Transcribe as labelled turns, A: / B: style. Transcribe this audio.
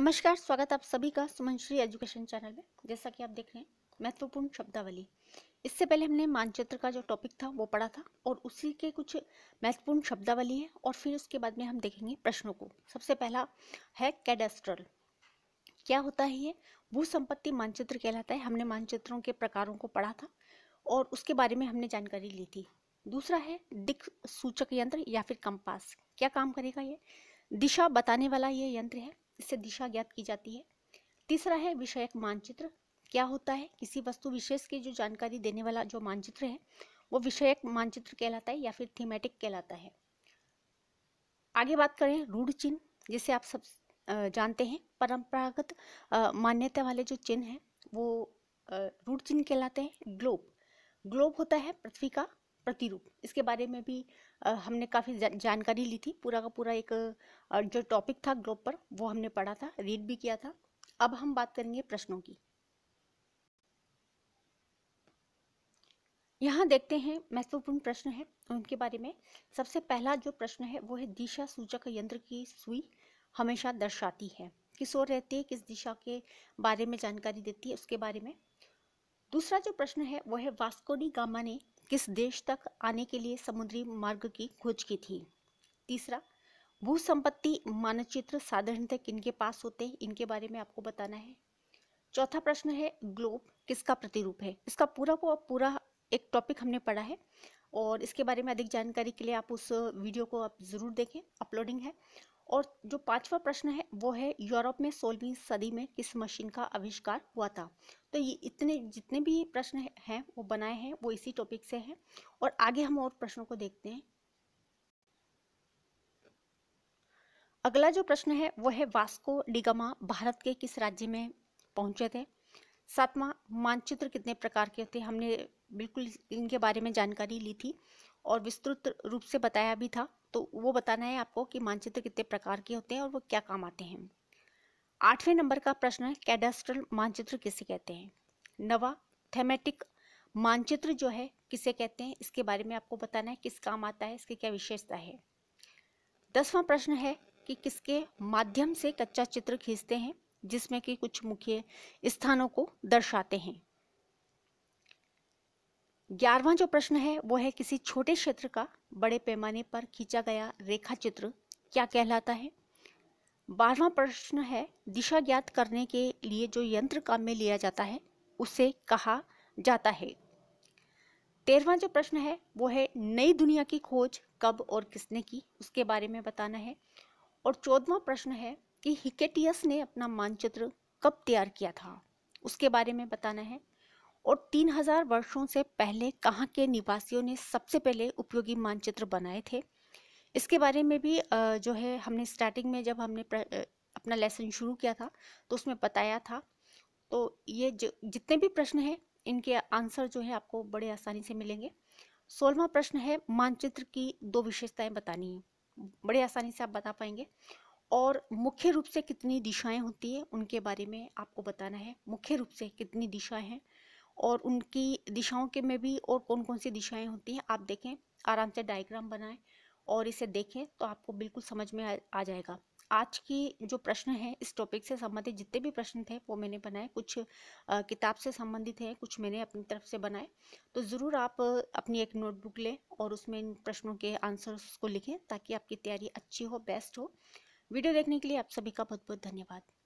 A: नमस्कार स्वागत आप सभी का सुमनश्री एजुकेशन चैनल में जैसा कि आप देख रहे हैं महत्वपूर्ण शब्दावली इससे पहले हमने मानचित्र का जो टॉपिक था वो पढ़ा था और उसी के कुछ महत्वपूर्ण शब्दावली है और फिर उसके बाद में हम देखेंगे प्रश्नों को सबसे पहला है कैडेस्ट्रल क्या होता है ये भू संपत्ति मानचित्र कहलाता है हमने मानचित्रों के प्रकारों को पढ़ा था और उसके बारे में हमने जानकारी ली थी दूसरा है दिख सूचक यंत्र या फिर कंपास क्या काम करेगा ये दिशा बताने वाला ये यंत्र है इससे दिशा ज्ञात की जाती है तीसरा है विषयक मानचित्र क्या होता है किसी वस्तु विशेष की जो जानकारी देने वाला जो मानचित्र है वो विषयक मानचित्र कहलाता है या फिर थीमेटिक कहलाता है आगे बात करें रूढ़ चिन्ह जिसे आप सब जानते हैं परंपरागत मान्यता वाले जो चिन्ह हैं वो रूढ़ चिन्ह कहलाते हैं ग्लोब ग्लोब होता है पृथ्वी का प्रतिरूप इसके बारे में भी हमने काफ़ी जानकारी ली थी पूरा का पूरा एक जो टॉपिक था ग्लोब पर वो हमने पढ़ा था रीड भी किया था अब हम बात करेंगे प्रश्नों की यहाँ देखते हैं महत्वपूर्ण प्रश्न है उनके बारे में सबसे पहला जो प्रश्न है वो है दिशा सूचक यंत्र की सुई हमेशा दर्शाती है किस ओर रहती है किस दिशा के बारे में जानकारी देती है उसके बारे में दूसरा जो प्रश्न है वह है वास्कोडी गामा ने किस देश तक आने के लिए समुद्री मार्ग की खोज की थी तीसरा भू संपत्ति मानचित्र साधारणतः किनके पास होते हैं इनके बारे में आपको बताना है चौथा प्रश्न है ग्लोब किसका प्रतिरूप है इसका पूरा को पूरा एक टॉपिक हमने पढ़ा है और इसके बारे में अधिक जानकारी के लिए आप उस वीडियो को आप ज़रूर देखें अपलोडिंग है और जो पांचवा प्रश्न है वो है यूरोप में सोलहवीं सदी में किस मशीन का आविष्कार हुआ था तो ये इतने जितने भी प्रश्न हैं वो बनाए हैं वो इसी टॉपिक से हैं और आगे हम और प्रश्नों को देखते हैं अगला जो प्रश्न है वो है वास्को डिगमा भारत के किस राज्य में पहुंचे थे सातवां मानचित्र कितने प्रकार के थे हमने बिल्कुल इनके बारे में जानकारी ली थी और विस्तृत रूप से बताया भी था तो वो बताना है आपको कि मानचित्र कितने प्रकार के होते हैं और वो क्या काम आते हैं आठवें नंबर का प्रश्न है कैडेस्ट्रल मानचित्र किसे कहते हैं नवा थेमेटिक मानचित्र जो है किसे कहते हैं इसके बारे में आपको बताना है किस काम आता है इसकी क्या विशेषता है दसवां प्रश्न है कि किसके माध्यम से कच्चा चित्र खींचते हैं जिसमें कि कुछ मुख्य स्थानों को दर्शाते हैं ग्यारहवा जो प्रश्न है वो है किसी छोटे क्षेत्र का बड़े पैमाने पर खींचा गया रेखा चित्र क्या कहलाता है बारहवा प्रश्न है दिशा ज्ञात करने के लिए जो यंत्र काम में लिया जाता है उसे कहा जाता है तेरहवा जो प्रश्न है वो है नई दुनिया की खोज कब और किसने की उसके बारे में बताना है और चौदवा प्रश्न है कि हिकेटियस ने अपना मानचित्र कब तैयार किया था उसके बारे में बताना है और 3000 वर्षों से पहले कहाँ के निवासियों ने सबसे पहले उपयोगी मानचित्र बनाए थे इसके बारे में भी जो है हमने स्टार्टिंग में जब हमने अपना लेसन शुरू किया था तो उसमें बताया था तो ये जो जितने भी प्रश्न हैं इनके आंसर जो है आपको बड़े आसानी से मिलेंगे सोलवा प्रश्न है मानचित्र की दो विशेषताएं बतानी है बड़े आसानी से आप बता पाएंगे और मुख्य रूप से कितनी दिशाएं होती है उनके बारे में आपको बताना है मुख्य रूप से कितनी दिशाएं हैं और उनकी दिशाओं के में भी और कौन कौन सी दिशाएं होती हैं आप देखें आराम से डायग्राम बनाएं और इसे देखें तो आपको बिल्कुल समझ में आ, जाएगा आज की जो प्रश्न है इस टॉपिक से संबंधित जितने भी प्रश्न थे वो मैंने बनाए कुछ किताब से संबंधित हैं कुछ मैंने अपनी तरफ से बनाए तो ज़रूर आप अपनी एक नोटबुक लें और उसमें इन प्रश्नों के आंसर्स को लिखें ताकि आपकी तैयारी अच्छी हो बेस्ट हो वीडियो देखने के लिए आप सभी का बहुत बहुत धन्यवाद